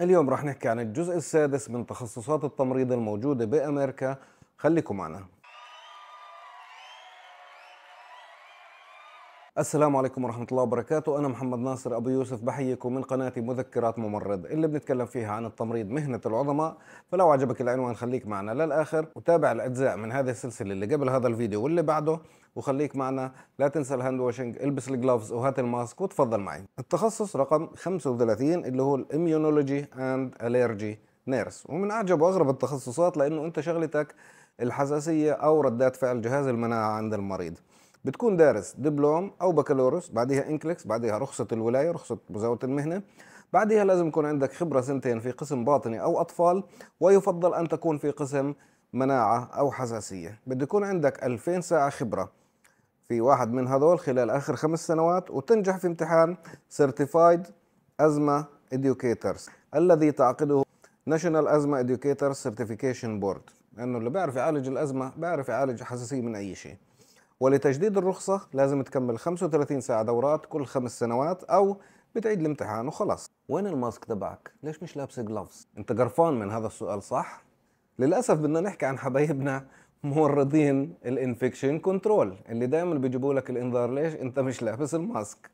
اليوم راح نحكي عن الجزء السادس من تخصصات التمريض الموجودة بأمريكا خليكم معنا السلام عليكم ورحمة الله وبركاته أنا محمد ناصر أبو يوسف بحييكم من قناة مذكرات ممرض اللي بنتكلم فيها عن التمريض مهنة العظماء فلو عجبك العنوان خليك معنا للآخر وتابع الأجزاء من هذه السلسلة اللي قبل هذا الفيديو واللي بعده وخليك معنا لا تنسى الهاند واشنج البس الجلوفز وهات الماسك وتفضل معي التخصص رقم 35 اللي هو الاميونولوجي اند اليرجي نيرس ومن أعجب وأغرب التخصصات لأنه أنت شغلتك الحساسية أو ردات فعل جهاز المناعة عند المريض بتكون دارس دبلوم او بكالوريوس بعدها انكلكس بعدها رخصه الولايه رخصه مزاوله المهنه بعدها لازم يكون عندك خبره سنتين في قسم باطني او اطفال ويفضل ان تكون في قسم مناعه او حساسيه بده يكون عندك 2000 ساعه خبره في واحد من هذول خلال اخر خمس سنوات وتنجح في امتحان سيرتيفايد ازمه ايديوكيترز الذي تعقده ناشونال ازمه ايديوكيترز سيرتيفيكيشن بورد لانه اللي بيعرف يعالج الازمه بيعرف يعالج حساسيه من اي شيء ولتجديد الرخصة لازم تكمل 35 ساعة دورات كل خمس سنوات أو بتعيد الامتحان وخلاص وين الماسك تبعك؟ ليش مش لابس جلوفز؟ أنت قرفان من هذا السؤال صح؟ للأسف بدنا نحكي عن حبايبنا موردين الانفكشن كنترول اللي دائما بيجيبوا لك الانذار ليش انت مش لابس الماسك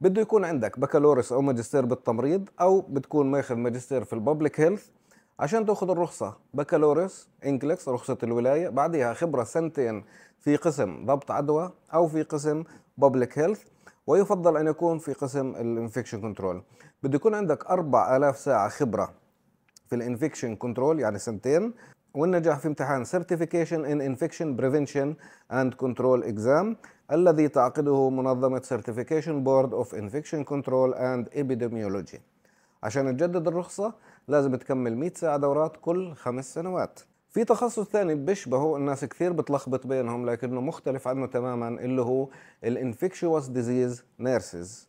بده يكون عندك بكالوريوس او ماجستير بالتمريض او بتكون ماخذ ماجستير في الببليك هيلث عشان تاخذ الرخصة بكالوريوس انكلكس رخصة الولاية بعدها خبرة سنتين في قسم ضبط عدوى أو في قسم بابليك هيلث ويفضل أن يكون في قسم الانفكشن كنترول بده يكون عندك 4000 ساعة خبرة في الانفكشن كنترول يعني سنتين والنجاح في امتحان Certification in Infection Prevention and Control Exam الذي تعقده منظمة Certification Board of Infection Control and Epidemiology عشان تجدد الرخصة لازم تكمل 100 ساعة دورات كل خمس سنوات في تخصص ثاني بيشبهه الناس كثير بتلخبط بينهم لكنه مختلف عنه تماما اللي هو الانفكشوس ديزيز نيرسز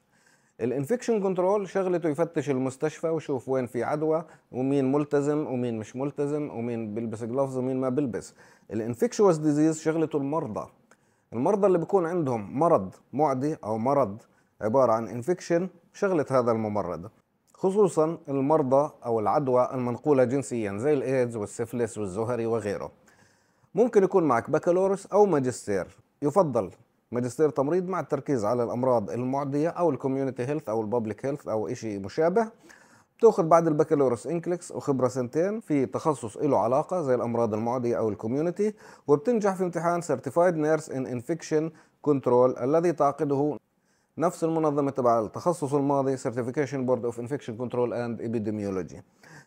الانفكشن كنترول شغلته يفتش المستشفى ويشوف وين في عدوى ومين ملتزم ومين مش ملتزم ومين بيلبس جلوفز ومين ما بيلبس الانفكشوس ديزيز شغلته المرضى المرضى اللي بيكون عندهم مرض معدي او مرض عباره عن انفكشن شغله هذا الممرض خصوصا المرضى أو العدوى المنقولة جنسيا زي الإيدز والسفلس والزهري وغيره ممكن يكون معك بكالوريوس أو ماجستير يفضل ماجستير تمريض مع التركيز على الأمراض المعدية أو الكوميونتي هيلث أو الببليك هيلث أو إشي مشابه بتاخذ بعد البكالوريوس انكليكس وخبره سنتين في تخصص له علاقه زي الامراض المعديه او الكوميونتي وبتنجح في امتحان سيرتيفايد نيرس ان انفكشن كنترول الذي تعقده نفس المنظمة تبع التخصص الماضي Certification Board of Infection Control and Epidemiology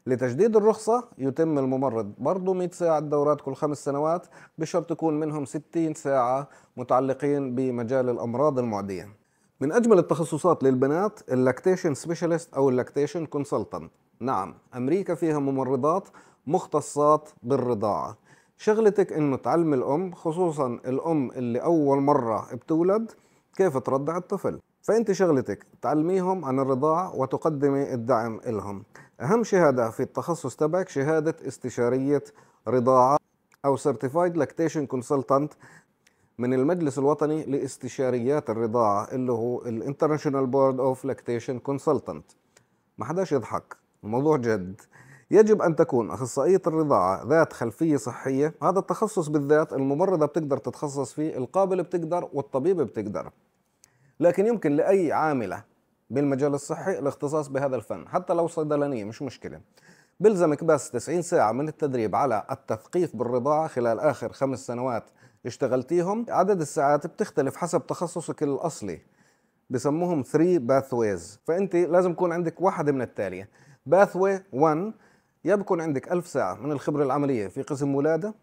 لتجديد الرخصة يتم الممرض برضه 100 ساعة دورات كل خمس سنوات بشرط يكون منهم 60 ساعة متعلقين بمجال الأمراض المعدية من أجمل التخصصات للبنات اللاكتيشن سبيشالست أو اللاكتيشن كونسلتنت نعم أمريكا فيها ممرضات مختصات بالرضاعة شغلتك إنه تعلم الأم خصوصا الأم اللي أول مرة بتولد كيف ترضع الطفل فأنت شغلتك تعلميهم عن الرضاعة وتقدمي الدعم لهم أهم شهادة في التخصص تبعك شهادة استشارية رضاعة أو Certified Lactation Consultant من المجلس الوطني لاستشاريات الرضاعة اللي هو الانترناشونال بورد اوف لاكتيشن كونسلتنت ما حداش يضحك الموضوع جد يجب أن تكون أخصائية الرضاعة ذات خلفية صحية هذا التخصص بالذات الممرضة بتقدر تتخصص فيه القابل بتقدر والطبيب بتقدر لكن يمكن لأي عاملة بالمجال الصحي الاختصاص بهذا الفن حتى لو صيدلانية مش مشكلة بلزمك بس 90 ساعة من التدريب على التثقيف بالرضاعة خلال آخر خمس سنوات اشتغلتيهم عدد الساعات بتختلف حسب تخصصك الأصلي بسموهم 3 باثويز فأنت لازم يكون عندك واحد من التالية باثوي 1 يبكون عندك ألف ساعة من الخبرة العملية في قسم ولادة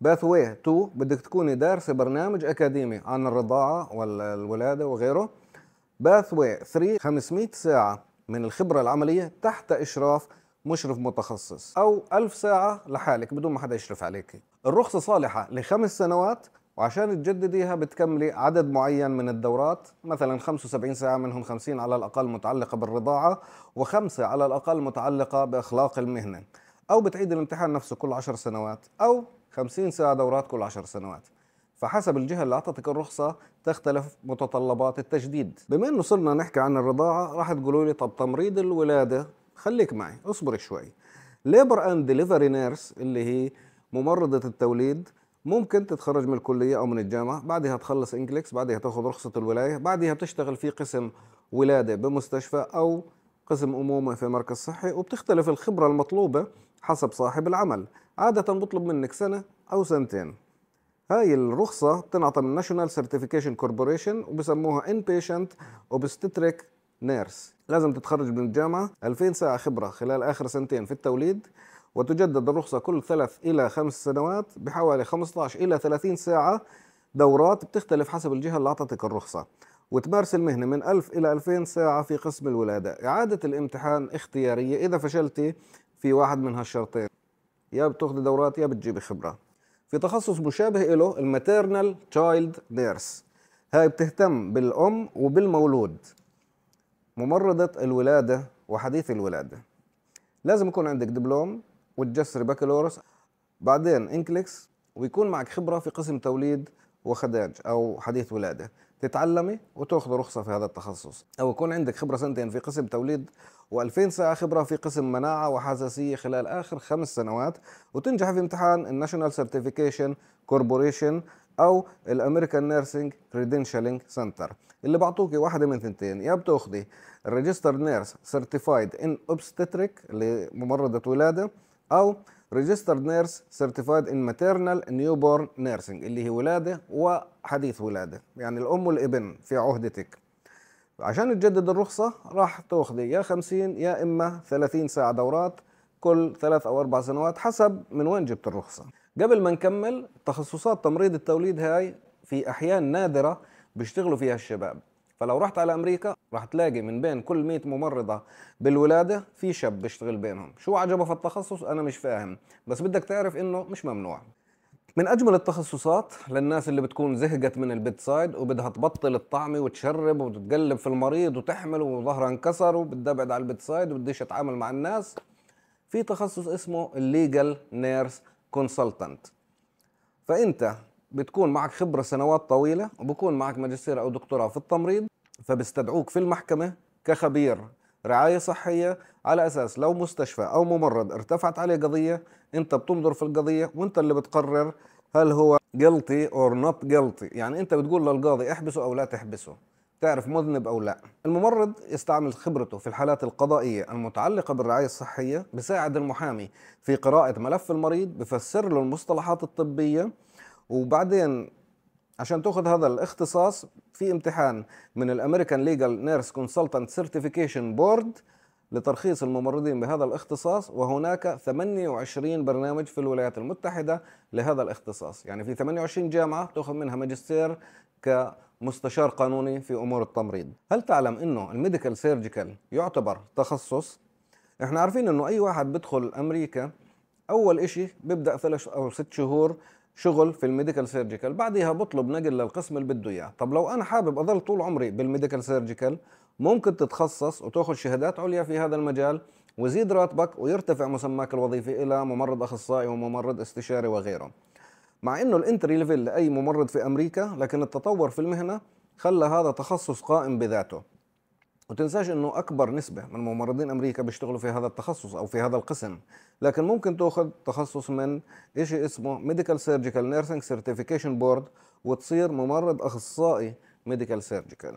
باثوي 2 بدك تكوني دارسة برنامج أكاديمي عن الرضاعة والولادة وغيره باثوي 3 500 ساعة من الخبرة العملية تحت إشراف مشرف متخصص أو ألف ساعة لحالك بدون ما حدا يشرف عليك الرخصة صالحة لخمس سنوات وعشان تجدديها بتكملي عدد معين من الدورات مثلا 75 ساعة منهم 50 على الأقل متعلقة بالرضاعة وخمسة على الأقل متعلقة بإخلاق المهنة أو بتعيد الامتحان نفسه كل 10 سنوات أو 50 ساعة دورات كل 10 سنوات فحسب الجهة اللي أعطتك الرخصة تختلف متطلبات التجديد بما أنه صرنا نحكي عن الرضاعة راح تقولوا لي طب تمريض الولادة خليك معي اصبري شوي ليبر اند ديليفري نيرس اللي هي ممرضة التوليد ممكن تتخرج من الكليه او من الجامعه بعدها تخلص انجليكس بعدها تاخذ رخصه الولايه بعدها بتشتغل في قسم ولاده بمستشفى او قسم امومه في مركز صحي وبتختلف الخبره المطلوبه حسب صاحب العمل عاده بطلب منك سنه او سنتين هاي الرخصه بتنعطى من ناشونال سيرتيفيكيشن كوربوريشن وبسموها ان بيشنت اوبستتريك نيرس لازم تتخرج من الجامعه 2000 ساعه خبره خلال اخر سنتين في التوليد وتجدد الرخصة كل ثلاث إلى خمس سنوات بحوالي 15 إلى 30 ساعة دورات بتختلف حسب الجهة اللي أعطتك الرخصة وتمارس المهنة من 1000 إلى 2000 ساعة في قسم الولادة إعادة الامتحان اختيارية إذا فشلتي في واحد من هالشرطين يا بتاخذي دورات يا بتجيبي خبرة في تخصص مشابه له الماتيرنال تشايلد نيرس هاي بتهتم بالأم وبالمولود ممرضة الولادة وحديث الولادة لازم يكون عندك دبلوم وتجسري بكالوريوس بعدين انكليكس ويكون معك خبره في قسم توليد وخداج او حديث ولاده تتعلمي وتاخذ رخصه في هذا التخصص او يكون عندك خبره سنتين في قسم توليد و2000 ساعه خبره في قسم مناعه وحساسيه خلال اخر خمس سنوات وتنجح في امتحان الناشونال سيرتيفيكيشن كوربوريشن او الامريكان نيرسينج كريدنشالينج سنتر اللي بعطوكي واحده من ثنتين يا بتاخذي الريجستر نيرس سيرتيفايد ان اوبستتريك لممرضه ولاده او Registered نيرس سيرتيفايد in Maternal Newborn Nursing اللي هي ولاده وحديث ولاده يعني الام والابن في عهدتك عشان تجدد الرخصة راح تأخذي يا 50 يا إما 30 ساعة دورات كل ثلاث أو أربع سنوات حسب من وين جبت الرخصة قبل ما نكمل تخصصات تمريض التوليد هاي في أحيان نادرة بيشتغلوا فيها الشباب فلو رحت على امريكا راح تلاقي من بين كل 100 ممرضه بالولاده في شاب بيشتغل بينهم شو عجبه في التخصص انا مش فاهم بس بدك تعرف انه مش ممنوع من اجمل التخصصات للناس اللي بتكون زهقت من البيت سايد وبدها تبطل الطعمه وتشرب وتتقلب في المريض وتحمل وظهرها انكسر وبدي ابعد على البيت سايد وبديش اتعامل مع الناس في تخصص اسمه الليجل نيرس كونسلتنت فانت بتكون معك خبرة سنوات طويلة وبكون معك ماجستير أو دكتوراه في التمريض فبيستدعوك في المحكمة كخبير رعاية صحية على أساس لو مستشفى أو ممرض ارتفعت عليه قضية أنت بتنظر في القضية وأنت اللي بتقرر هل هو guilty or not guilty يعني أنت بتقول للقاضي احبسه أو لا تحبسه تعرف مذنب أو لا الممرض يستعمل خبرته في الحالات القضائية المتعلقة بالرعاية الصحية بساعد المحامي في قراءة ملف المريض بفسر له المصطلحات الطبية وبعدين عشان تاخذ هذا الاختصاص في امتحان من الامريكان ليجل نيرس كونسلتنت سيرتيفيكيشن بورد لترخيص الممرضين بهذا الاختصاص وهناك 28 برنامج في الولايات المتحدة لهذا الاختصاص يعني في 28 جامعة تأخذ منها ماجستير كمستشار قانوني في أمور التمريض هل تعلم أنه الميديكال سيرجيكال يعتبر تخصص؟ احنا عارفين أنه أي واحد بدخل أمريكا أول إشي بيبدأ ثلاث أو ست شهور شغل في الميديكال سيرجيكال بعديها بطلب نقل للقسم اللي بده اياه طب لو انا حابب اضل طول عمري بالميديكال سيرجيكال ممكن تتخصص وتاخذ شهادات عليا في هذا المجال ويزيد راتبك ويرتفع مسماك الوظيفي الى ممرض اخصائي وممرض استشاري وغيره مع انه الانتري ليفل لاي ممرض في امريكا لكن التطور في المهنه خلى هذا تخصص قائم بذاته تنساش انه اكبر نسبه من ممرضين امريكا بيشتغلوا في هذا التخصص او في هذا القسم لكن ممكن تاخذ تخصص من شيء اسمه ميديكال سيرجيكال نيرسينج سيرتيفيكيشن بورد وتصير ممرض اخصائي ميديكال سيرجيكال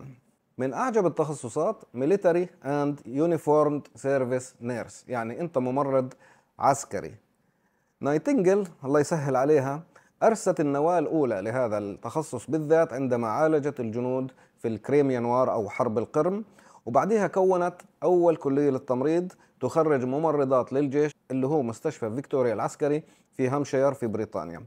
من اعجب التخصصات ميليتري اند يونيفورمد سيرفيس نيرس يعني انت ممرض عسكري نايتنجل الله يسهل عليها أرست النواة الأولى لهذا التخصص بالذات عندما عالجت الجنود في الكريميان وار أو حرب القرم وبعديها كونت أول كلية للتمريض تخرج ممرضات للجيش اللي هو مستشفى فيكتوريا العسكري في هامشير في بريطانيا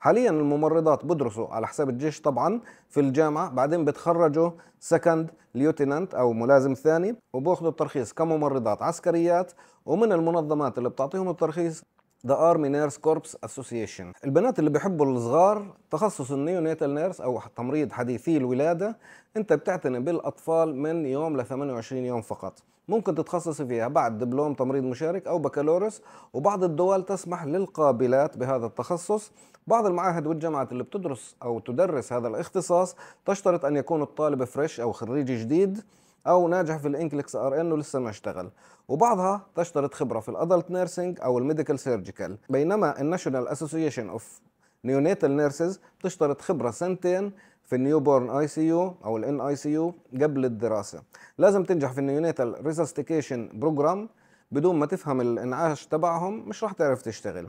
حاليا الممرضات بدرسوا على حساب الجيش طبعا في الجامعة بعدين بتخرجوا سكند ليوتينانت أو ملازم ثاني وباخذوا الترخيص كممرضات عسكريات ومن المنظمات اللي بتعطيهم الترخيص ذا ارمي نيرس كوربس اسوسيشن البنات اللي بيحبوا الصغار تخصص النيوناتال نيرس او تمريض حديثي الولاده انت بتعتني بالاطفال من يوم ل 28 يوم فقط ممكن تتخصصي فيها بعد دبلوم تمريض مشارك او بكالوريوس وبعض الدول تسمح للقابلات بهذا التخصص بعض المعاهد والجامعات اللي بتدرس او تدرس هذا الاختصاص تشترط ان يكون الطالب فريش او خريج جديد او ناجح في الانكلكس ار ان ولسه ما اشتغل وبعضها تشترط خبره في الادلت نيرسينج او الميديكال سيرجيكال بينما الناشونال اسوسيشن اوف نيوناتال نيرسز بتشترط خبره سنتين في النيو بورن اي سي يو او الان اي سي يو قبل الدراسه لازم تنجح في النيوناتال ريسستيكيشن بروجرام بدون ما تفهم الانعاش تبعهم مش راح تعرف تشتغل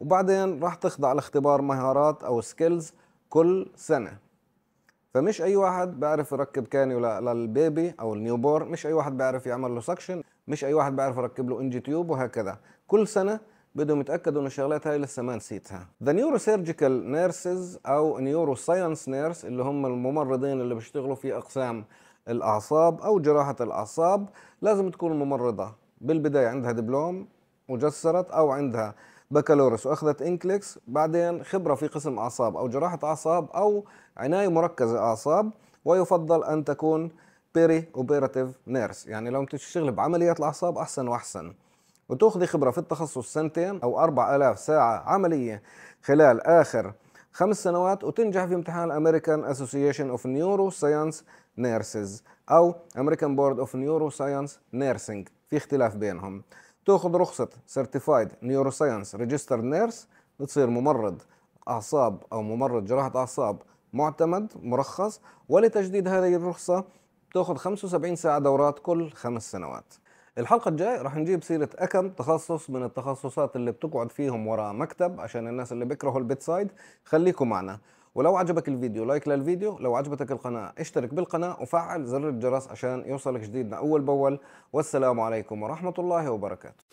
وبعدين راح تخضع لاختبار مهارات او سكيلز كل سنه فمش اي واحد بيعرف يركب كانيولا للبيبي او النيو مش اي واحد بيعرف يعمل له سكشن مش اي واحد بيعرف يركب له انجي تيوب وهكذا كل سنه بدهم يتاكدوا ان الشغلات هاي لسه ما نسيتها ذا سيرجيكال نيرسز او نيورو ساينس نيرس اللي هم الممرضين اللي بيشتغلوا في اقسام الاعصاب او جراحه الاعصاب لازم تكون ممرضه بالبدايه عندها دبلوم وجسرت او عندها بكالوريوس واخذت انكليكس بعدين خبره في قسم اعصاب او جراحه اعصاب او عنايه مركزه اعصاب ويفضل ان تكون بيري اوبيراتيف نيرس يعني لو بتشتغل بعمليات الاعصاب احسن واحسن وتاخذي خبره في التخصص سنتين او 4000 ساعه عمليه خلال اخر خمس سنوات وتنجح في امتحان الامريكان اسوسيشن اوف نيورو ساينس نيرسز او امريكان بورد اوف نيورو ساينس نيرسينج في اختلاف بينهم تاخذ رخصة سيرتيفايد نيوروساينس ريجستر نيرس بتصير ممرض أعصاب أو ممرض جراحة أعصاب معتمد مرخص ولتجديد هذه الرخصة بتاخذ 75 ساعة دورات كل خمس سنوات الحلقة الجاي رح نجيب سيرة أكم تخصص من التخصصات اللي بتقعد فيهم وراء مكتب عشان الناس اللي بيكرهوا البيت سايد خليكم معنا ولو عجبك الفيديو لايك للفيديو لو عجبتك القناة اشترك بالقناة وفعل زر الجرس عشان يوصلك جديدنا أول بأول والسلام عليكم ورحمة الله وبركاته